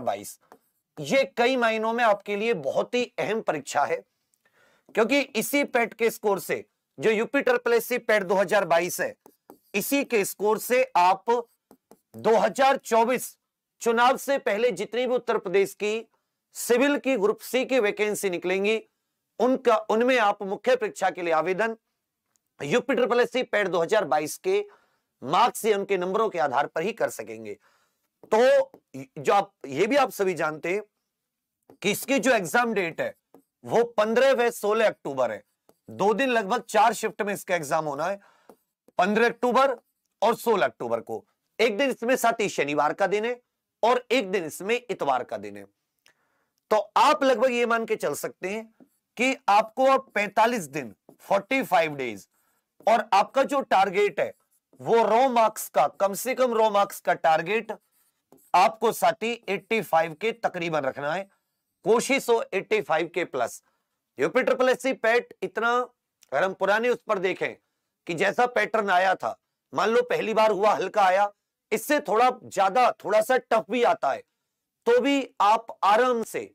2022 ये कई महीनों में आपके लिए बहुत ही अहम परीक्षा है क्योंकि इसी पेट के स्कोर से जो यूपीटर प्लस सी पेट 2022 है इसी के स्कोर से आप 2024 चुनाव से पहले जितनी भी उत्तर प्रदेश की सिविल की ग्रुप सी की वैकेंसी निकलेंगी उनका उनमें आप मुख्य परीक्षा के लिए आवेदन UP triple S C PET 2022 के मार्क्स या उनके नंबरों के आधार पर ही कर सकेंगे तो जो आप ये भी आप सभी जानते हैं कि इसकी जो एग्जाम डेट है वो पंद्रह व सोलह अक्टूबर है दो दिन लगभग चार शिफ्ट में इसका एग्जाम होना है पंद्रह अक्टूबर और सोलह अक्टूबर को एक दिन इसमें साथ ही शनिवार का दिन है और एक दिन इसमें इतवार का दिन है तो आप लगभग ये मान के चल सकते हैं कि आपको अब पैंतालीस दिन फाइव डेज और आपका जो टारगेट है वो रो मार्क्स का कम से कम रो मार्क्स का टारगेट आपको साथी 85 के तकरीबन रखना है कोशिश हो 85 के plus UP triple S C PET इतना अगर हम पुराने उस पर देखें कि जैसा पैटर्न आया था मान लो पहली बार हुआ हल्का आया इससे थोड़ा ज्यादा थोड़ा सा टफ भी आता है तो भी आप आराम से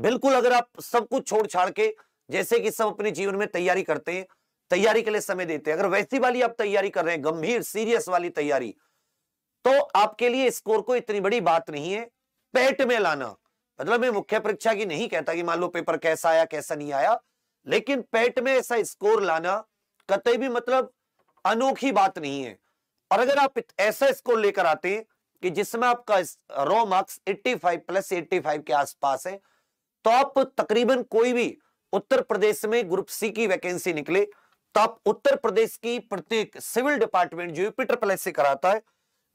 बिल्कुल अगर आप सब कुछ छोड़ छाड़ के जैसे कि सब अपने जीवन में तैयारी करते हैं तैयारी के लिए समय देते हैं अगर वैसी वाली आप तैयारी कर रहे हैं गंभीर सीरियस वाली तैयारी तो आपके लिए स्कोर को इतनी बड़ी बात नहीं है पेट में लाना मतलब मैं मुख्य परीक्षा की नहीं कहता कि मान लो पेपर कैसा आया कैसा नहीं आया लेकिन पेट में ऐसा स्कोर लाना कतई भी मतलब अनोखी बात नहीं है और अगर आप ऐसा स्कोर लेकर आते हैं कि जिसमें आपका रॉ मार्क्स 85 प्लस 85 के आसपास है तो आप तकरीबन कोई भी उत्तर प्रदेश में ग्रुप सी की वैकेंसी निकले तो आप उत्तर प्रदेश की प्रत्येक सिविल डिपार्टमेंट जो यूपीटर प्लस से कराता है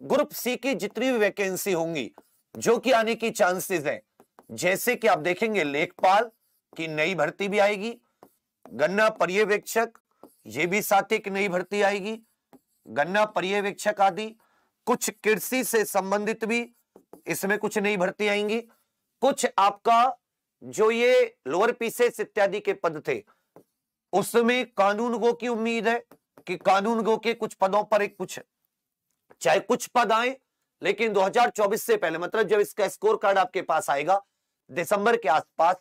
ग्रुप सी की जितनी भी वैकेंसी होंगी जो कि आने की चांसेस है जैसे कि आप देखेंगे लेखपाल की नई भर्ती भी आएगी गन्ना पर्यवेक्षक ये भी साथ एक नई भर्ती आएगी गन्ना पर्यवेक्षक आदि कुछ कृषि से संबंधित भी इसमें कुछ नई भर्ती आएंगी कुछ आपका जो ये लोअर पीसेस इत्यादि के पद थे उसमें कानून गो की उम्मीद है कि कानून गो के कुछ पदों पर एक कुछ चाहे कुछ पद आए लेकिन 2024 से पहले मतलब जब इसका स्कोर कार्ड आपके पास आएगा दिसंबर के आसपास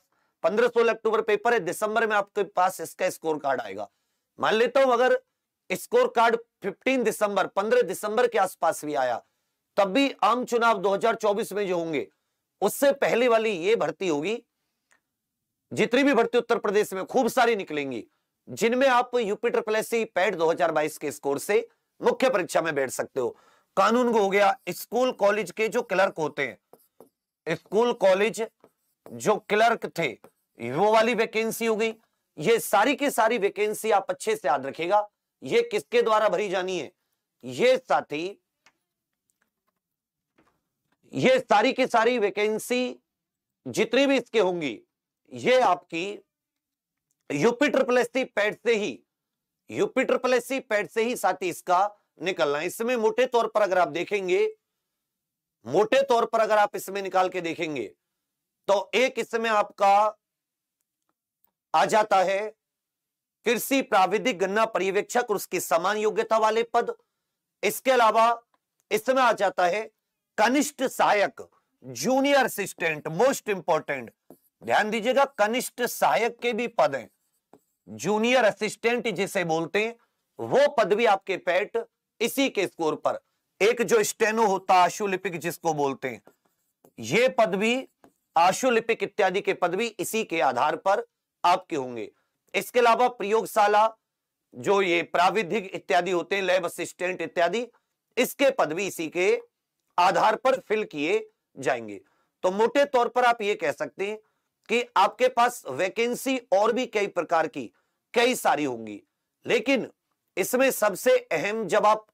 15 सोलह अक्टूबर पेपर है दिसंबर में आपके पास इसका स्कोर कार्ड आएगा मान लेता हूं अगर स्कोर कार्ड 15 दिसंबर 15 दिसंबर के आसपास भी आया तब भी आम चुनाव 2024 में जो होंगे उससे पहले वाली ये भर्ती होगी जितनी भी भर्ती उत्तर प्रदेश में खूब सारी निकलेंगी जिनमें आप UP triple S e, PET दो के स्कोर से मुख्य परीक्षा में बैठ सकते हो कानून को हो गया स्कूल कॉलेज के जो क्लर्क होते हैं स्कूल कॉलेज जो क्लर्क थे वो वाली वैकेंसी हो गई ये सारी की सारी वैकेंसी आप अच्छे से याद रखेगा ये किसके द्वारा भरी जानी है ये साथी ये सारी की सारी वैकेंसी जितनी भी इसके होंगी ये आपकी UP triple S C PET से ही UP triple S C PET से ही साथी इसका निकलना इसमें मोटे तौर पर अगर आप देखेंगे मोटे तौर पर अगर आप इसमें निकाल के देखेंगे तो एक इसमें आपका आ जाता है कृषि प्राविधिक गन्ना पर्यवेक्षक उसकी समान योग्यता वाले पद इसके अलावा इसमें आ जाता है कनिष्ठ सहायक जूनियर असिस्टेंट मोस्ट इंपॉर्टेंट ध्यान दीजिएगा कनिष्ठ सहायक के भी पद हैं जूनियर असिस्टेंट जिसे बोलते हैं वो पद भी आपके पैट इसी के स्कोर पर एक जो स्टेनो होता आशुलिपिक जिसको बोलते हैं ये पद भी आशुलिपिक इत्यादि के पद भी इसी के आधार पर आपके होंगे इसके अलावा प्रयोगशाला जो ये प्राविधिक इत्यादि होते हैं लैब असिस्टेंट इत्यादि इसके पद भी इसी के आधार पर फिल किए जाएंगे तो मोटे तौर पर आप ये कह सकते हैं कि आपके पास वैकेंसी और भी कई प्रकार की कई सारी होंगी लेकिन इसमें सबसे अहम जब आप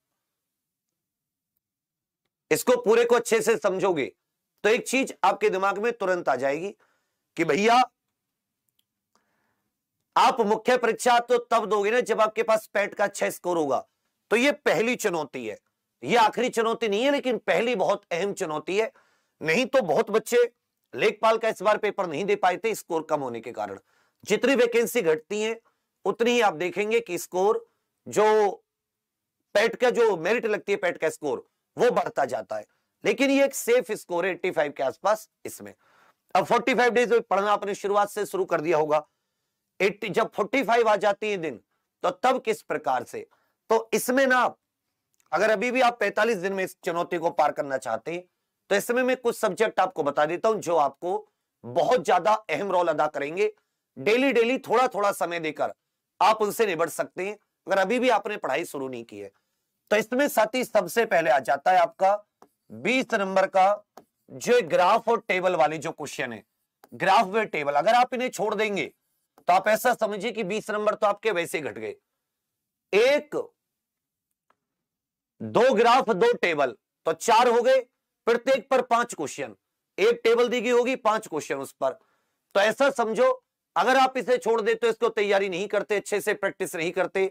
इसको पूरे को अच्छे से समझोगे तो एक चीज आपके दिमाग में तुरंत आ जाएगी कि भैया आप मुख्य परीक्षा तो तब दोगे ना जब आपके पास पैट का अच्छा स्कोर होगा तो ये पहली चुनौती है ये आखिरी चुनौती नहीं है लेकिन पहली बहुत अहम चुनौती है नहीं तो बहुत बच्चे लेखपाल का इस बार पेपर नहीं दे पाए थे स्कोर कम होने के कारण जितनी वैकेंसी घटती है उतनी ही आप देखेंगे कि स्कोर जो पेट का जो मेरिट लगती है पेट का स्कोर वो बढ़ता जाता है लेकिन ये एक सेफ स्कोर है 85 के आसपास इसमें अब 45 डेज पढ़ना आपने शुरुआत से शुरू कर दिया होगा 80 जब 45 आ जाती है दिन तो तब किस प्रकार से तो इसमें ना अगर अभी भी आप 45 दिन में इस चुनौती को पार करना चाहते हैं तो इसमें मैं कुछ सब्जेक्ट आपको बता देता हूं जो आपको बहुत ज्यादा अहम रोल अदा करेंगे डेली डेली थोड़ा थोड़ा समय देकर आप उनसे निबट सकते हैं अगर अभी भी आपने पढ़ाई शुरू नहीं की है तो इसमें साथ ही सबसे पहले आ जाता है आपका बीस नंबर का जो ग्राफ और टेबल वाले जो क्वेश्चन है ग्राफ व टेबल अगर आप इन्हें छोड़ देंगे तो आप ऐसा समझिए कि बीस नंबर तो आपके वैसे घट गए एक दो ग्राफ दो टेबल तो चार हो गए प्रत्येक पर पांच क्वेश्चन एक टेबल दी गई होगी पांच क्वेश्चन उस पर तो ऐसा समझो अगर आप इसे छोड़ दे तो इसको तैयारी नहीं करते अच्छे से प्रैक्टिस नहीं करते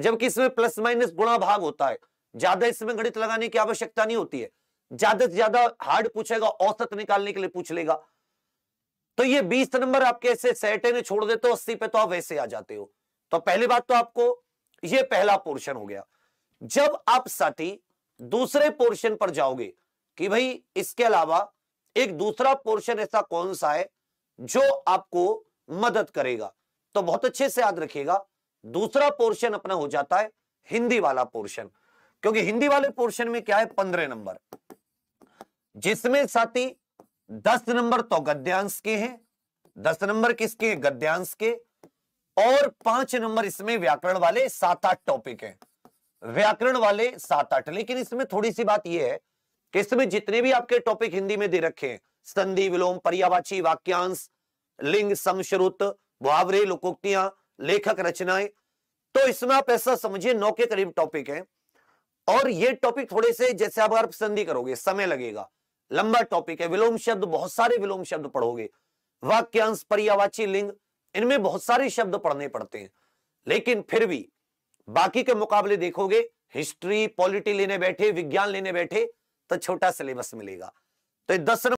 जबकि इसमें प्लस माइनस गुणा भाग होता है ज्यादा इसमें गणित लगाने की आवश्यकता नहीं होती है ज्यादा से ज्यादा हार्ड पूछेगा औसत निकालने के लिए पूछ लेगा तो ये बीस नंबर आपके ऐसे सैटे में छोड़ देते हो अस्सी पे तो आप वैसे आ जाते हो तो पहली बात तो आपको ये पहला पोर्शन हो गया जब आप साथी दूसरे पोर्शन पर जाओगे कि भाई इसके अलावा एक दूसरा पोर्शन ऐसा कौन सा है जो आपको मदद करेगा तो बहुत अच्छे से याद रखिएगा दूसरा पोर्शन अपना हो जाता है हिंदी वाला पोर्शन क्योंकि हिंदी वाले पोर्शन में क्या है पंद्रह नंबर जिसमें साथी दस नंबर तो गद्यांश के हैं दस नंबर किसके हैं गद्यांश के और पांच नंबर इसमें व्याकरण वाले सात आठ टॉपिक हैं व्याकरण वाले सात आठ लेकिन इसमें थोड़ी सी बात यह है कि इसमें जितने भी आपके टॉपिक हिंदी में दे रखे हैं संधि विलोम पर्यावाची वाक्यांश लिंग समश्रुत मुहावरे लोकोक्तियां लेखक रचनाएं तो इसमें आप ऐसा समझिए नौ के करीब टॉपिक है और ये टॉपिक थोड़े से जैसे आप अगर पसंदी करोगे समय लगेगा लंबा टॉपिक है विलोम शब्द बहुत सारे विलोम शब्द पढ़ोगे वाक्यांश पर्यावाची लिंग इनमें बहुत सारे शब्द पढ़ने पड़ते हैं लेकिन फिर भी बाकी के मुकाबले देखोगे हिस्ट्री पॉलिटी लेने बैठे विज्ञान लेने बैठे तो छोटा सिलेबस मिलेगा तो दस